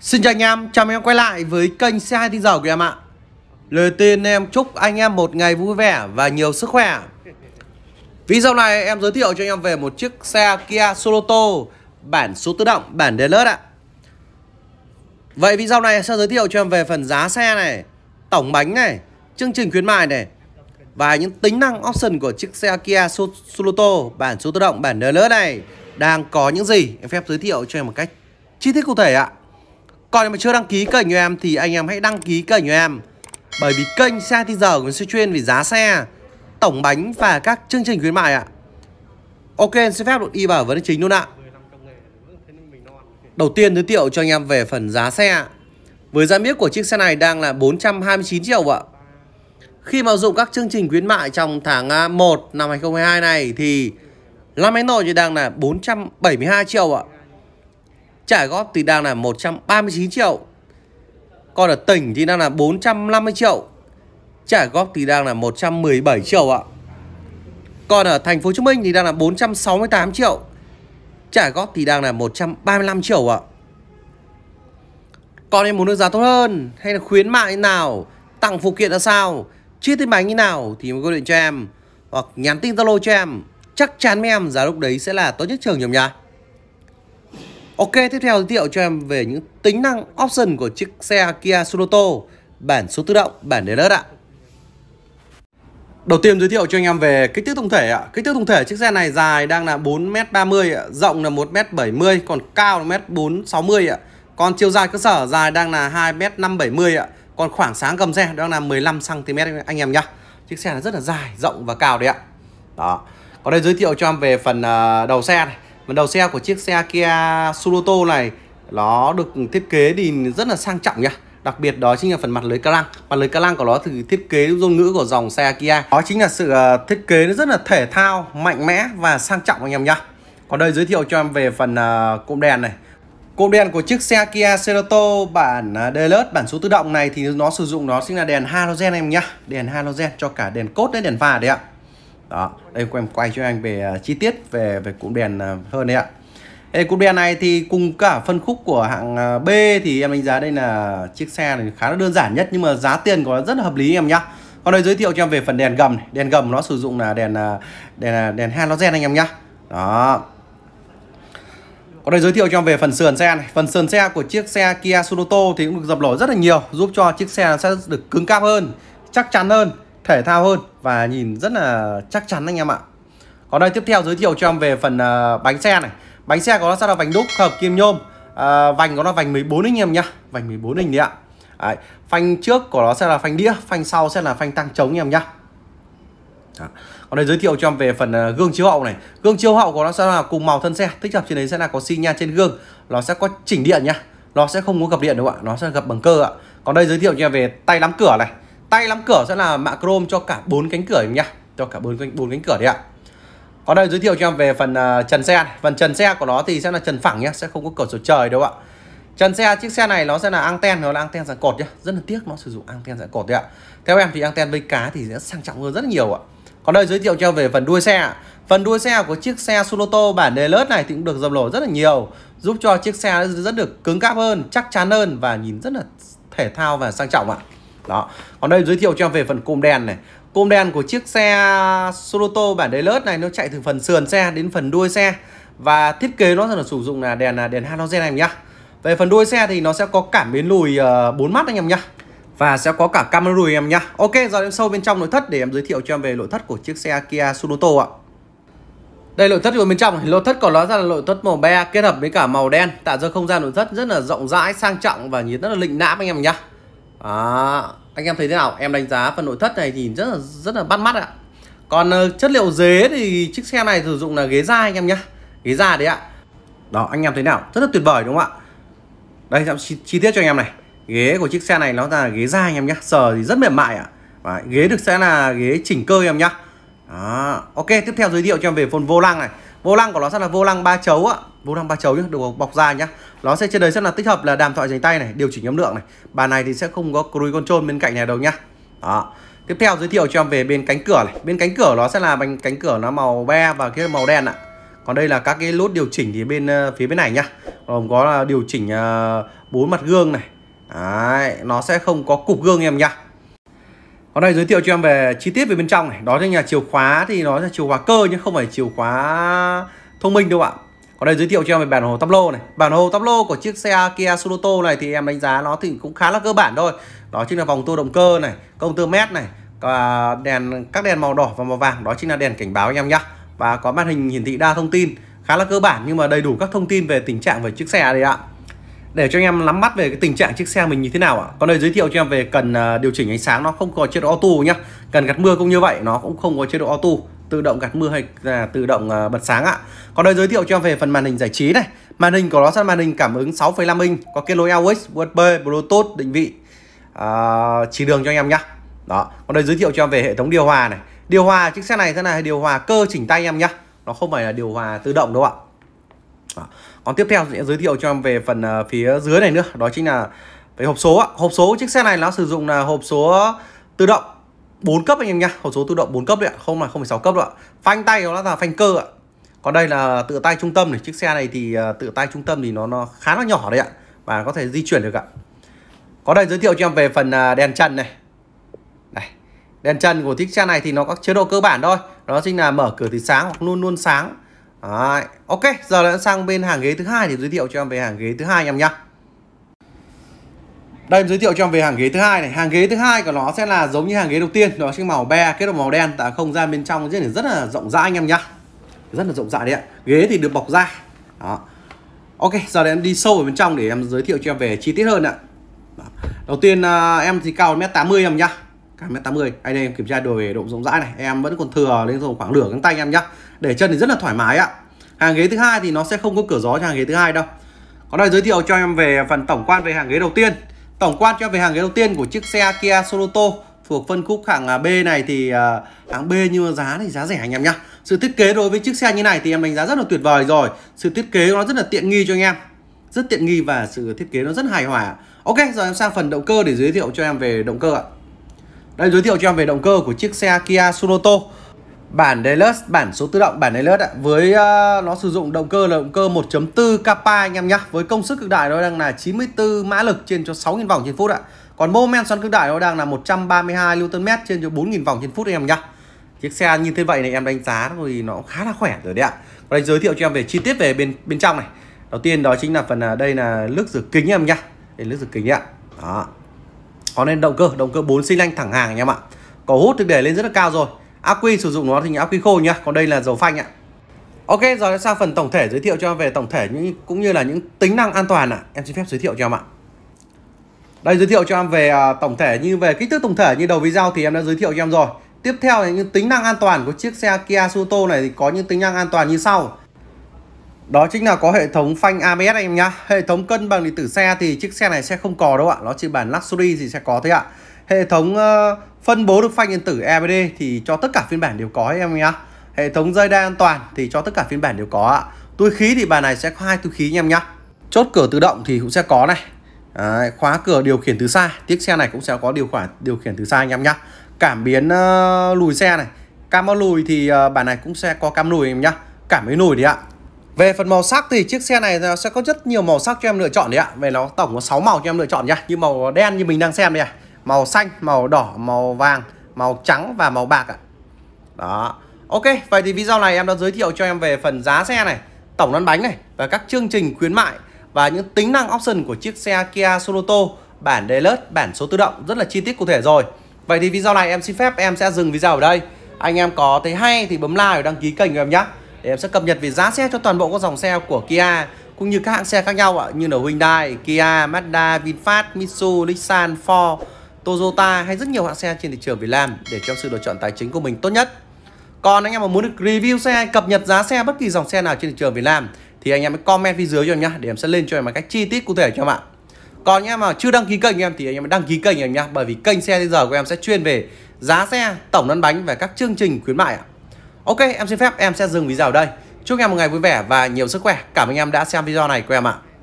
Xin chào anh em, chào mừng em quay lại với kênh xe 2 tinh dầu của em ạ Lời tiên em chúc anh em một ngày vui vẻ và nhiều sức khỏe Video này em giới thiệu cho anh em về một chiếc xe Kia Soloto Bản số tự động, bản đề lớt ạ Vậy video này sẽ giới thiệu cho em về phần giá xe này Tổng bánh này, chương trình khuyến mại này Và những tính năng option của chiếc xe Kia Soloto Bản số tự động, bản đề lớt này Đang có những gì em phép giới thiệu cho em một cách chi tiết cụ thể ạ còn mà chưa đăng ký kênh của em thì anh em hãy đăng ký kênh của em Bởi vì kênh xe thì giờ của sẽ chuyên về giá xe Tổng bánh và các chương trình khuyến mại ạ Ok em xin phép được đi vào vấn đề chính luôn ạ Đầu tiên giới thiệu cho anh em về phần giá xe Với giá miếc của chiếc xe này đang là 429 triệu ạ Khi mà dụng các chương trình khuyến mại trong tháng 1 à, năm 2022 này thì Năm anh nội thì đang là 472 triệu ạ Trả góp thì đang là 139 triệu Còn ở tỉnh thì đang là 450 triệu Trả góp thì đang là 117 triệu ạ Còn ở thành phố Hồ Chí Minh thì đang là 468 triệu Trả góp thì đang là 135 triệu ạ Còn em muốn được giá tốt hơn Hay là khuyến mại như nào Tặng phụ kiện là sao Chia tên bánh như nào Thì mới gọi điện cho em Hoặc nhắn tin Zalo cho em Chắc chắn em giá lúc đấy sẽ là tốt nhất trường nhầm nhá Ok, tiếp theo giới thiệu cho em về những tính năng option của chiếc xe Kia Sorento bản số tự động, bản đề lớt ạ. Đầu tiên giới thiệu cho anh em về kích thước tổng thể ạ. Kích thước tổng thể chiếc xe này dài đang là 4m30 ạ, rộng là 1m70 còn cao là 1m460 ạ. Còn chiều dài cơ sở dài đang là 2m570 ạ. Còn khoảng sáng gầm xe đang là 15 cm anh em nhá. Chiếc xe là rất là dài, rộng và cao đấy ạ. Đó. Còn đây giới thiệu cho em về phần ờ, đầu xe này còn đầu xe của chiếc xe Kia Suruto này nó được thiết kế thì rất là sang trọng nhá đặc biệt đó chính là phần mặt lưới ca lăng mặt lưới ca lăng của nó thì thiết kế ngôn ngữ của dòng xe Kia đó chính là sự ờ, thiết kế rất là thể thao mạnh mẽ và sang trọng anh em nhá còn đây giới thiệu cho em về phần ờ, cụm đèn này Cụm đèn của chiếc xe Kia Cerato bản ờ, Deluxe bản số tự động này thì nó sử dụng nó chính là đèn halogen em nhá, đèn halogen cho cả đèn cốt đến đèn pha đấy ạ đó đây em quay cho anh về à, chi tiết về về cụm đèn à, hơn đấy ạ đây cụm đèn này thì cùng cả phân khúc của hạng à, B thì em đánh giá đây là chiếc xe này khá là đơn giản nhất nhưng mà giá tiền của nó rất là hợp lý em nhá còn đây giới thiệu cho em về phần đèn gầm này. đèn gầm nó sử dụng là đèn đèn đèn halogen anh em nhá đó còn đây giới thiệu cho em về phần sườn xe này Phần sườn xe của chiếc xe Kia Sunoto thì cũng được dập nổi rất là nhiều Giúp cho chiếc xe sẽ được cứng cáp hơn Chắc chắn hơn thể thao hơn và nhìn rất là chắc chắn anh em ạ còn đây tiếp theo giới thiệu cho em về phần uh, bánh xe này bánh xe của nó sẽ là vành đúc hợp kim nhôm à, vành của nó vành 14 anh em nhá vành 14 inch đấy ạ đấy. phanh trước của nó sẽ là phanh đĩa phanh sau sẽ là phanh tăng trống anh em nhá đó. còn đây giới thiệu cho em về phần uh, gương chiếu hậu này gương chiếu hậu của nó sẽ là cùng màu thân xe tích hợp trên đấy sẽ là có xi nhan trên gương nó sẽ có chỉnh điện nhá nó sẽ không có gập điện đâu ạ nó sẽ gập bằng cơ ạ còn đây giới thiệu cho em về tay nắm cửa này tay lắm cửa sẽ là mạ chrome cho cả bốn cánh cửa nhá cho cả bốn cánh bốn cánh cửa đấy ạ còn đây giới thiệu cho em về phần uh, trần xe này. phần trần xe của nó thì sẽ là trần phẳng nhá sẽ không có cửa sổ trời đâu ạ trần xe chiếc xe này nó sẽ là anten nó là anten dạng cột nhá rất là tiếc nó sử dụng anten dạng cột đấy ạ theo em thì anten với cá thì sẽ sang trọng hơn rất nhiều ạ còn đây giới thiệu cho về phần đuôi xe phần đuôi xe của chiếc xe Sunoto bản đề lớt này thì cũng được dầm nổi rất là nhiều giúp cho chiếc xe rất được cứng cáp hơn chắc chắn hơn và nhìn rất là thể thao và sang trọng ạ đó còn đây giới thiệu cho em về phần côm đèn này côm đèn của chiếc xe Soroto bản Deluxe này nó chạy từ phần sườn xe đến phần đuôi xe và thiết kế nó là sử dụng là đèn là đèn halogen này em nhá về phần đuôi xe thì nó sẽ có cảm biến lùi ờ, bốn mắt anh em nhá và sẽ có cả camera lùi em nhá ok giờ em sâu bên trong nội thất để em giới thiệu cho em về nội thất của chiếc xe Kia Soroto ạ đây nội thất của bên trong nội thất còn nói ra là nội thất màu be kết hợp với cả màu đen tạo ra không gian nội thất rất là rộng rãi sang trọng và nhìn rất là lịnh lãm anh em nhá à, anh em thấy thế nào em đánh giá phần nội thất này thì rất là rất là bắt mắt ạ còn ờ, chất liệu ghế thì chiếc xe này sử dụng là ghế da anh em nhá ghế da đấy ạ đó anh em thấy nào rất là tuyệt vời đúng không ạ đây em chi, chi tiết cho anh em này ghế của chiếc xe này nó là ghế da anh em nhá sờ thì rất mềm mại ạ à. ghế được sẽ là ghế chỉnh cơ anh em nhá đó. ok tiếp theo giới thiệu cho em về phần vô lăng này vô lăng của nó sẽ là vô lăng ba chấu ạ vô lăng ba chấu nhé được bọc da nhá nó sẽ trên đấy rất là tích hợp là đàm thoại dành tay này điều chỉnh âm lượng này bàn này thì sẽ không có cruise control bên cạnh này đâu nhá đó tiếp theo giới thiệu cho em về bên cánh cửa này bên cánh cửa nó sẽ là bằng cánh cửa nó màu be và cái màu đen ạ còn đây là các cái lốt điều chỉnh thì bên ờ, phía bên này nhá gồm có là điều chỉnh ờ, bốn mặt gương này Đấy, nó sẽ không có cục gương em nhá còn đây giới thiệu cho em về chi tiết về bên trong này đó chính là chìa khóa thì nó là chìa khóa cơ nhưng không phải chìa khóa thông minh đâu ạ còn đây giới thiệu cho em về bản hồ tablo này bản hồ tablo của chiếc xe Kia Sorento này thì em đánh giá nó thì cũng khá là cơ bản thôi đó chính là vòng tua động cơ này công tơ mét này và đèn các đèn màu đỏ và màu vàng đó chính là đèn cảnh báo anh em nhé và có màn hình hiển thị đa thông tin khá là cơ bản nhưng mà đầy đủ các thông tin về tình trạng về chiếc xe đấy ạ để cho anh em nắm bắt về cái tình trạng chiếc xe mình như thế nào ạ còn đây giới thiệu cho em về cần à, điều chỉnh ánh sáng nó không có chế độ auto nhá cần gạt mưa cũng như vậy nó cũng không có chế độ auto tự động gạt mưa hay là tự động ờ, bật sáng ạ. Còn đây giới thiệu cho về phần màn hình giải trí này. Màn hình của nó sẽ màn hình cảm ứng 6,5 inch, có kết nối AUX, USB, Bluetooth, định vị. À, chỉ đường cho anh em nhá. Đó, còn đây giới thiệu cho về hệ thống điều hòa này. Điều hòa chiếc xe này thế này điều hòa cơ chỉnh tay em nhá. Nó không phải là điều hòa tự động đâu ạ. Đó. Còn tiếp theo sẽ giới thiệu cho em về phần ờ, phía dưới này nữa, đó chính là về hộp số ạ. Hộp số chiếc xe này nó sử dụng là hộp số tự động 4 cấp anh em nha, hộp số tự động 4 cấp đấy ạ không là không phải 6 cấp đâu ạ phanh tay nó là phanh cơ ạ còn đây là tự tay trung tâm này chiếc xe này thì à, tự tay trung tâm thì nó nó khá là nhỏ đấy ạ và có thể di chuyển được ạ có đây giới thiệu cho em về phần à, đèn chân này đây, đèn chân của chiếc xe này thì nó có chế độ cơ bản thôi đó chính là mở cửa thì sáng hoặc luôn luôn sáng Đấy. ok giờ đã sang bên hàng ghế thứ hai thì giới thiệu cho em về hàng ghế thứ hai em nhé. Đây em giới thiệu cho em về hàng ghế thứ hai này. Hàng ghế thứ hai của nó sẽ là giống như hàng ghế đầu tiên, đó chính màu be kết hợp màu đen, tạo không gian bên trong rất là rất là rộng rãi anh em nhá. Rất là rộng rãi đấy ạ. Ghế thì được bọc da. Đó. Ok, giờ em đi sâu vào bên trong để em giới thiệu cho em về chi tiết hơn ạ. Đầu tiên à, em thì cao 1m80 em nhá. Cao 1m80. Anh em kiểm tra đồ về độ rộng rãi này, em vẫn còn thừa lên rồi khoảng nửa cánh tay em nhá. Để chân thì rất là thoải mái ạ. Hàng ghế thứ hai thì nó sẽ không có cửa gió cho hàng ghế thứ hai đâu. Còn đây giới thiệu cho em về phần tổng quan về hàng ghế đầu tiên Tổng quan cho về hàng ghế đầu tiên của chiếc xe Kia Soluto thuộc phân khúc hạng à, B này thì à, hạng B nhưng mà giá thì giá rẻ anh em nhá. Sự thiết kế đối với chiếc xe như này thì em đánh giá rất là tuyệt vời rồi. Sự thiết kế nó rất là tiện nghi cho anh em. Rất tiện nghi và sự thiết kế nó rất hài hòa. Ok, giờ em sang phần động cơ để giới thiệu cho em về động cơ ạ. Đây giới thiệu cho em về động cơ của chiếc xe Kia Soluto bản Deluxe bản số tự động bản Deluxe ạ với uh, nó sử dụng động cơ là động cơ 1.4 kappa anh em nhá với công suất cực đại nó đang là 94 mã lực trên cho 6.000 vòng trên phút ạ còn mô men xoắn cực đại nó đang là 132 Nm trên cho 4.000 vòng trên phút anh em nhá chiếc xe như thế vậy này em đánh giá thì nó khá là khỏe rồi đấy ạ và đây giới thiệu cho em về chi tiết về bên bên trong này đầu tiên đó chính là phần là đây là nước rửa kính em nhá đây nước rửa kính ạ đó có nên động cơ động cơ 4 xi lanh thẳng hàng anh em ạ có hút được để lên rất là cao rồi ác quy sử dụng nó thì ác quy khô nhá còn đây là dầu phanh ạ Ok, rồi sang phần tổng thể giới thiệu cho về tổng thể những cũng như là những tính năng an toàn ạ. Em xin phép giới thiệu cho em ạ. Đây giới thiệu cho em về à, tổng thể như về kích thước tổng thể như đầu video thì em đã giới thiệu cho em rồi. Tiếp theo là những tính năng an toàn của chiếc xe Kia Suto này thì có những tính năng an toàn như sau. Đó chính là có hệ thống phanh ABS em nhá. Hệ thống cân bằng điện tử xe thì chiếc xe này sẽ không có đâu ạ. Nó chỉ bản luxury thì sẽ có thôi ạ. Hệ thống ờ, phân bố được phanh điện tử EBD thì cho tất cả phiên bản đều có em nhá. Hệ thống dây đai an toàn thì cho tất cả phiên bản đều có ạ. Túi khí thì bài này sẽ có hai túi khí anh em nhá. Chốt cửa tự động thì cũng sẽ có này. Đấy, khóa cửa điều khiển từ xa, chiếc xe này cũng sẽ có điều khoản điều khiển từ xa anh em nhá. Cảm biến uh, lùi xe này. Cam lùi thì uh, ờ, bản này cũng sẽ có cam lùi em nhá. Cảm biến lùi đấy ạ. Về phần màu sắc thì chiếc xe này sẽ có rất nhiều màu sắc cho em lựa chọn đấy ạ. Về nó tổng có 6 màu cho em lựa chọn nhá. Như màu đen như mình đang xem đây ạ. À màu xanh màu đỏ màu vàng màu trắng và màu bạc ạ đó ok vậy thì video này em đã giới thiệu cho em về phần giá xe này tổng lăn bánh này và các chương trình khuyến mại và những tính năng option của chiếc xe Kia Sonoto bản Deluxe bản số tự động rất là chi tiết cụ thể rồi vậy thì video này em xin phép em sẽ dừng video ở đây anh em có thấy hay thì bấm like và đăng ký kênh của em nhé để em sẽ cập nhật về giá xe cho toàn bộ các dòng xe của Kia cũng như các hãng xe khác nhau ạ như là Hyundai, Kia, Mazda, VinFast, Mitsubishi, Nissan, Ford Toyota hay rất nhiều hãng xe trên thị trường Việt Nam để cho sự lựa chọn tài chính của mình tốt nhất. Còn anh em mà muốn được review xe hay cập nhật giá xe bất kỳ dòng xe nào trên thị trường Việt Nam thì anh em hãy comment phía dưới cho em nhé, để em sẽ lên cho em một cách chi tiết cụ thể cho em ạ. Còn anh em mà chưa đăng ký kênh em thì anh em đăng ký kênh em nhá bởi vì kênh xe bây giờ của em sẽ chuyên về giá xe, tổng lăn bánh và các chương trình khuyến mại ạ. Ok, em xin phép em sẽ dừng video ở đây. Chúc em một ngày vui vẻ và nhiều sức khỏe. Cảm ơn em đã xem video này của em ạ.